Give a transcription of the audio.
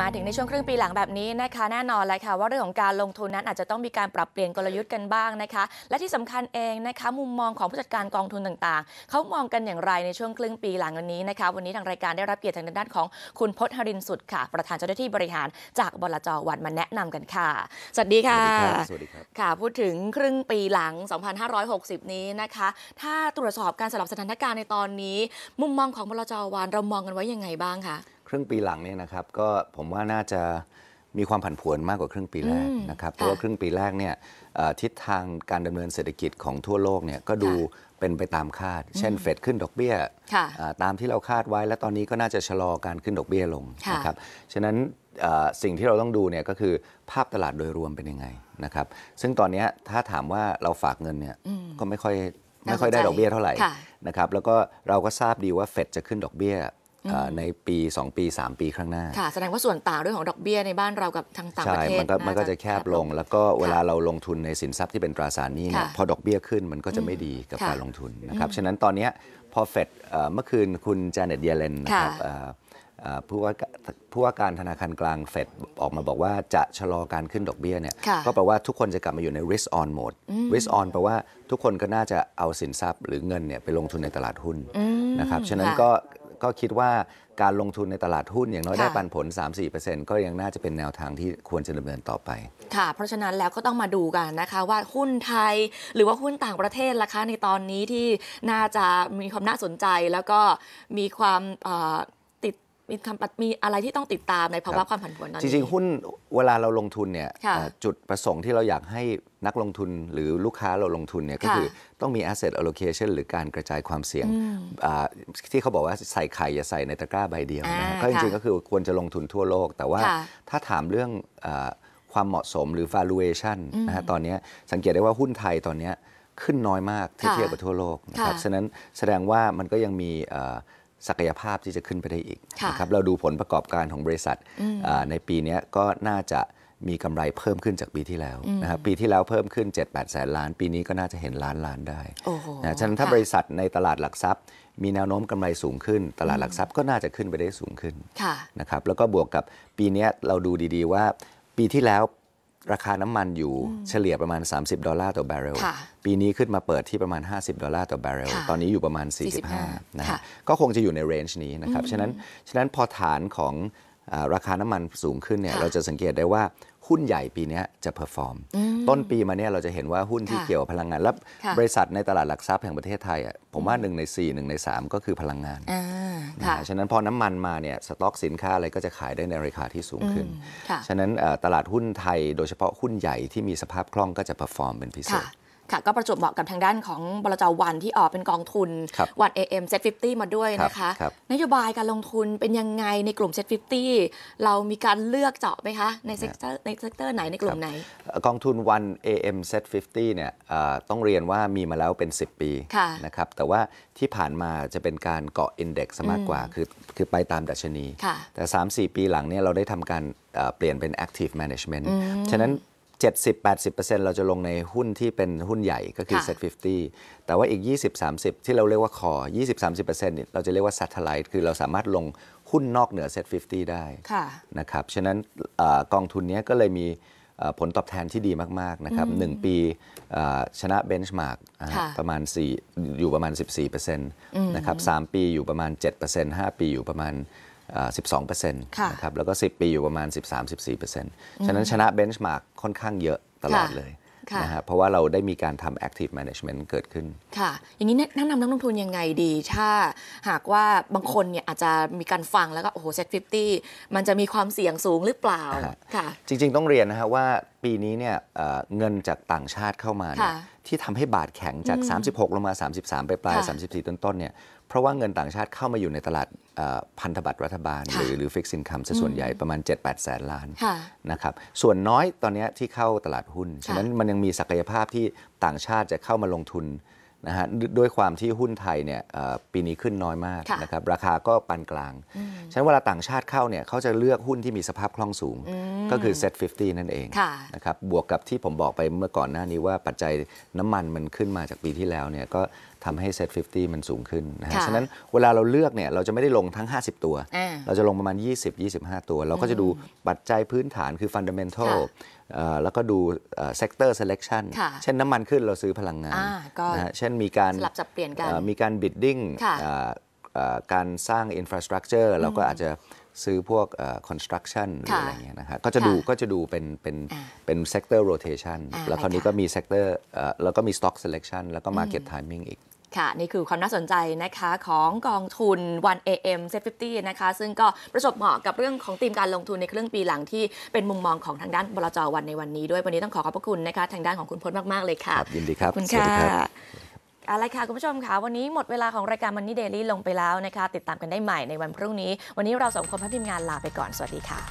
มาถึงในช่วงครึ่งปีหลังแบบนี้นะคะ แน่นอนเลยค่ะ ว่าเรื่องของการลงทุนนั้นอาจจะต้องมีการปรับเปลี่ยนกลยุทธ์กันบ้างนะคะ และที่สำคัญเองนะคะ มุมมองของผู้จัดการกองทุนต่าง ๆเขามองกันอย่างไรในช่วงครึ่งปีหลังวันนี้นะคะ วันนี้ทางรายการได้รับเกียรติทางด้านของคุณพจน์หรินสุดค่ะ ประธานเจ้าหน้าที่บริหารจากบลจวันมาแนะนำกันค่ะ สวัสดีค่ะสวัสดีครับค่ะ พูดถึงครึ่งปีหลัง 2560 นี้นะคะ ถ้าตรวจสอบการสลับสถานการณ์ในตอนนี้ มุมมองของบลจวันเรามองกันไว้ยังไงบ้างคะครึ่งปีหลังเนี่ยนะครับก็ผมว่าน่าจะมีความผันผวนมากกว่าครึ่งปีแรกนะครับเพราะว่าครึ่งปีแรกเนี่ยทิศทางการดำเนินเศรษฐกิจของทั่วโลกเนี่ยก็ดูเป็นไปตามคาด เช่นเฟดขึ้นดอกเบี้ยตามที่เราคาดไว้ และตอนนี้ก็น่าจะชะลอการขึ้นดอกเบี้ยลงนะครับฉะนั้นสิ่งที่เราต้องดูเนี่ยก็คือภาพตลาดโดยรวมเป็นยังไงนะครับซึ่งตอนนี้ถ้าถามว่าเราฝากเงินเนี่ยก็ไม่ค่อยไม่ค่อยได้ดอกเบี้ยเท่าไหร่นะครับแล้วก็เราก็ทราบดีว่าเฟดจะขึ้นดอกเบี้ยในปี 2 ปี 3 ปีข้างหน้าค่ะแสดงว่าส่วนต่างเรื่องของดอกเบี้ยในบ้านเรากับทางต่างประเทศมันก็มันก็จะแคบลงแล้วก็เวลาเราลงทุนในสินทรัพย์ที่เป็นตราสารหนี้เนี่ยพอดอกเบี้ยขึ้นมันก็จะไม่ดีกับการลงทุนนะครับฉะนั้นตอนนี้พอเฟดเมื่อคืนคุณจาเน็ตเยเลนนะครับผู้ว่าผู้ว่าการธนาคารกลางเฟดออกมาบอกว่าจะชะลอการขึ้นดอกเบี้ยเนี่ยก็แปลว่าทุกคนจะกลับมาอยู่ใน risk on mode risk on แปลว่าทุกคนก็น่าจะเอาสินทรัพย์หรือเงินเนี่ยไปลงทุนในตลาดหุ้นนะครับฉะนั้นก็ก็คิดว่าการลงทุนในตลาดหุ้นอย่างน้อยได้ปันผล 3-4%ก็ยังน่าจะเป็นแนวทางที่ควรจะดำเนินต่อไปค่ะเพราะฉะนั้นแล้วก็ต้องมาดูกันนะคะว่าหุ้นไทยหรือว่าหุ้นต่างประเทศราคาในตอนนี้ที่น่าจะมีความน่าสนใจแล้วก็มีความมีคำมีอะไรที่ต้องติดตามในภาวะความผันผวนนั้นจริง ๆ หุ้นเวลาเราลงทุนเนี่ยจุดประสงค์ที่เราอยากให้นักลงทุนหรือลูกค้าเราลงทุนเนี่ยก็คือต้องมี asset allocation หรือการกระจายความเสี่ยงที่เขาบอกว่าใส่ไข่อย่าใส่ในตะกร้าใบเดียวนะก็จริง ๆ ก็คือควรจะลงทุนทั่วโลก แต่ว่าถ้าถามเรื่องความเหมาะสมหรือ valuation นะฮะตอนนี้สังเกตได้ว่าหุ้นไทยตอนนี้ขึ้นน้อยมากเทียบกับทั่วโลกนะครับฉะนั้นแสดงว่ามันก็ยังมีศักยภาพที่จะขึ้นไปได้อีกนะครับเราดูผลประกอบการของบริษัทในปีนี้ก็น่าจะมีกำไรเพิ่มขึ้นจากปีที่แล้วนะครับปีที่แล้วเพิ่มขึ้น 7 8แสนล้าน ปีนี้ก็น่าจะเห็นล้านล้านได้นะฉะนั้นถ้าบริษัทในตลาดหลักทรัพย์มีแนวโน้มกำไรสูงขึ้นตลาดหลักทรัพย์ก็น่าจะขึ้นไปได้สูงขึ้นนะครับแล้วก็บวกกับปีนี้เราดูดีๆว่าปีที่แล้วราคาน้ำมันอยู่เฉลี่ยประมาณ30ดอลลาร์ต่อแบเรล ปีนี้ขึ้นมาเปิดที่ประมาณ50ดอลลาร์ต่อแบเรล ตอนนี้อยู่ประมาณ 45นะฮะก็คงจะอยู่ในเรนจ์นี้นะครับ ฉะนั้น ฉะนั้นพอฐานของราคาน้ำมันสูงขึ้นเนี่ย เราจะสังเกตได้ว่าหุ้นใหญ่ปีนี้จะเพอร์ฟอร์ม ต้นปีมาเนี่ยเราจะเห็นว่าหุ้นที่เกี่ยวพลังงาน แล้วบริษัทในตลาดหลักทรัพย์แห่งประเทศไทยอ่ะผมว่าหนึ่งใน4งใน 3 ก็คือพลังงานนะฉะนั้นพอน้ำมันมาเนี่ยสต็อกสินค้าอะไรก็จะขายได้ในราคาที่สูงขึ้น ฉะนั้นตลาดหุ้นไทยโดยเฉพาะหุ้นใหญ่ที่มีสภาพคล่องก็จะเพอร์ฟอร์มเป็นพิเศษค่ะก็ประจวบเหมาะกับทางด้านของบลจวันที่ออกเป็นกองทุนวัน AM z 50มาด้วยนะคะ นโยบายการลงทุนเป็นยังไงในกลุ่ม z 50เรามีการเลือกเจาะไหมคะ ในเซกเตอร์ในเซกเตอร์ไหนในกลุ่มไหน กองทุนวัน AM z 50เนี่ยต้องเรียนว่ามีมาแล้วเป็น 10 ปีนะครับแต่ว่าที่ผ่านมาจะเป็นการเกาะอินเด็กซ์มากกว่าคือคือ ไปตามดัชนีแต่ 3-4 ปีหลังเนี่ยเราได้ทำการเปลี่ยนเป็น active management ฉะนั้น70-80%เราจะลงในหุ้นที่เป็นหุ้นใหญ่ก็คือ Set 50แต่ว่าอีก 20-30 ที่เราเรียกว่าคอ20-30%เนี่ยเราจะเรียกว่า Satellite คือเราสามารถลงหุ้นนอกเหนือ Set 50ได้นะครับ ฉะนั้นอกองทุนนี้ก็เลยมีผลตอบแทนที่ดีมาก ๆ นะครับ 1 ปีชนะเบนช์มาร์กประมาณ4อยู่ประมาณ 14%นะครับ3ปีอยู่ประมาณ 7% 5 ปีอยู่ประมาณ12%นะครับแล้วก็ 10 ปีอยู่ประมาณ 13-14%ฉะนั้นชนะเบนช์มาร์กค่อนข้างเยอะตลอดเลยนะฮะเพราะว่าเราได้มีการทำ active management เกิดขึ้นค่ะอย่างนี้แนะนำนักลงทุนยังไงดี ถ้าหากว่าบางคนเนี่ยอาจจะมีการฟังแล้วก็โอ้โหเซ็ตฟิมันจะมีความเสี่ยงสูงหรือเปล่าค่ะ จริงๆต้องเรียนนะฮะว่าปีนี้เนี่ยเงินจากต่างชาติเข้ามา ที่ทำให้บาทแข็งจาก 36 ลงมา 33 ไปปลาย34 ต้นต้นเนี่ยเพราะว่าเงินต่างชาติเข้ามาอยู่ในตลาดพันธบัตรรัฐบาลหรือหรือฟิกซินคัมส่วนใหญ่ประมาณ 7-8 แสนล้านนะครับส่วนน้อยตอนนี้ที่เข้าตลาดหุ้น ฉะนั้นมันยังมีศักยภาพที่ต่างชาติจะเข้ามาลงทุนนะฮะด้วยความที่หุ้นไทยเนี่ยปีนี้ขึ้นน้อยมากนะครับ ราคาก็ปานกลาง ฉะนั้นเวลาต่างชาติเข้าเนี่ย เขาจะเลือกหุ้นที่มีสภาพคล่องสูงก็คือ Set 50นั่นเองนะครับบวกกับที่ผมบอกไปเมื่อก่อนหน้านี้ว่าปัจจัยน้ำมันมันขึ้นมาจากปีที่แล้วเนี่ยก็ทำให้ Set 50มันสูงขึ้นนะฮะฉะนั้นเวลาเราเลือกเนี่ยเราจะไม่ได้ลงทั้ง 50 ตัว เราจะลงประมาณ 20-25 ตัว เราก็จะดูปัจจัยพื้นฐานคือ fundamental แล้วก็ดูเซกเตอร์เซเลคชันเช่นน้ำมันขึ้นเราซื้อพลังงานนะเช่นมีการสลับจับเปลี่ยนกันมีการบิดดิ้งการสร้างอินฟราสตรักเจอร์เราก็อาจจะซื้อพวกคอนสตรักชันหรืออะไรเงี้ยนะครับก็จะดูก็จะดูเป็นเป็นเป็นเซกเตอร์โรเตชันแล้วคราวนี้ก็มีเซกเตอร์แล้วก็มีสต็อกเซเลคชันแล้วก็มาเก็ตไทมิ่งอีกค่ะนี่คือความน่าสนใจนะคะของกองทุน 1AM s e t 50นะคะ ซึ่งก็ประสบเหมาะกับเรื่องของธีมการลงทุนในเครื่องปีหลังที่เป็นมุมมองของทางด้านบลจวันในวันนี้ด้วยวันนี้ต้องขอขอบพระคุณนะคะทางด้านของคุณพจน์มาก ๆ เลยค่ะ ยินดีครับคุณค่ะ อะไรค่ะคุณผู้ชมค่ะวันนี้หมดเวลาของรายการมันนี่เดลี่ลงไปแล้วนะคะ ติดตามกันได้ใหม่ในวันพรุ่งนี้ วันนี้เราสองคนพัฒพิมงานลาไปก่อน สวัสดีค่ะ